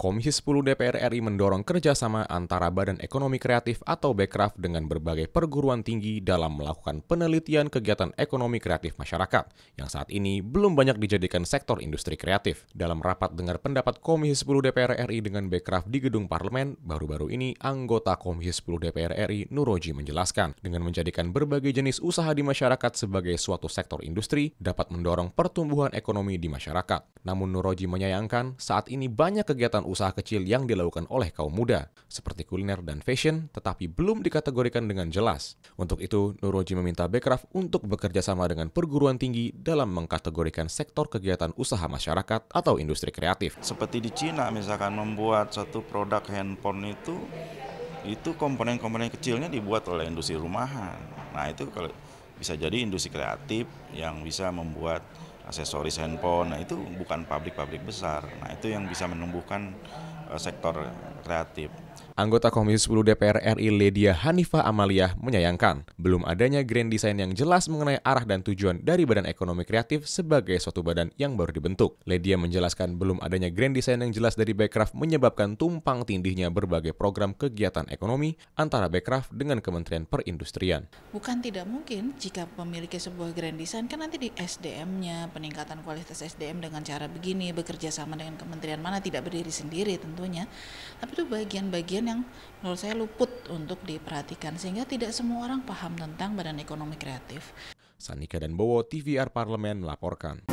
Komisi 10 DPR RI mendorong kerjasama antara Badan Ekonomi Kreatif atau Bekraf dengan berbagai perguruan tinggi dalam melakukan penelitian kegiatan ekonomi kreatif masyarakat, yang saat ini belum banyak dijadikan sektor industri kreatif. Dalam rapat dengar pendapat Komisi 10 DPR RI dengan Bekraf di Gedung Parlemen, baru-baru ini anggota Komisi 10 DPR RI Nuroji menjelaskan, dengan menjadikan berbagai jenis usaha di masyarakat sebagai suatu sektor industri, dapat mendorong pertumbuhan ekonomi di masyarakat. Namun Nuroji menyayangkan, saat ini banyak kegiatan usaha kecil yang dilakukan oleh kaum muda, seperti kuliner dan fashion, tetapi belum dikategorikan dengan jelas. Untuk itu, Nuroji meminta BeCraft untuk bekerja sama dengan perguruan tinggi dalam mengkategorikan sektor kegiatan usaha masyarakat atau industri kreatif. Seperti di Cina misalkan membuat satu produk handphone itu, itu komponen-komponen kecilnya dibuat oleh industri rumahan. Nah itu kalau bisa jadi industri kreatif yang bisa membuat aksesoris handphone. Nah, itu bukan pabrik-pabrik besar. Nah, itu yang bisa menumbuhkan eh, sektor kreatif. Anggota Komisi 10 DPR RI Ledia Hanifa Amalia menyayangkan belum adanya grand design yang jelas mengenai arah dan tujuan dari Badan Ekonomi Kreatif sebagai suatu badan yang baru dibentuk. Ledia menjelaskan belum adanya grand design yang jelas dari Bekraf menyebabkan tumpang tindihnya berbagai program kegiatan ekonomi antara Bekraf dengan Kementerian Perindustrian. Bukan tidak mungkin jika memiliki sebuah grand design kan nanti di SDM-nya, peningkatan kualitas SDM dengan cara begini, bekerja sama dengan kementerian mana tidak berdiri sendiri tentunya. Tapi itu bagian-bagian yang menurut saya luput untuk diperhatikan sehingga tidak semua orang paham tentang badan ekonomi kreatif. Sanika dan Bowo, TVR Parlemen melaporkan.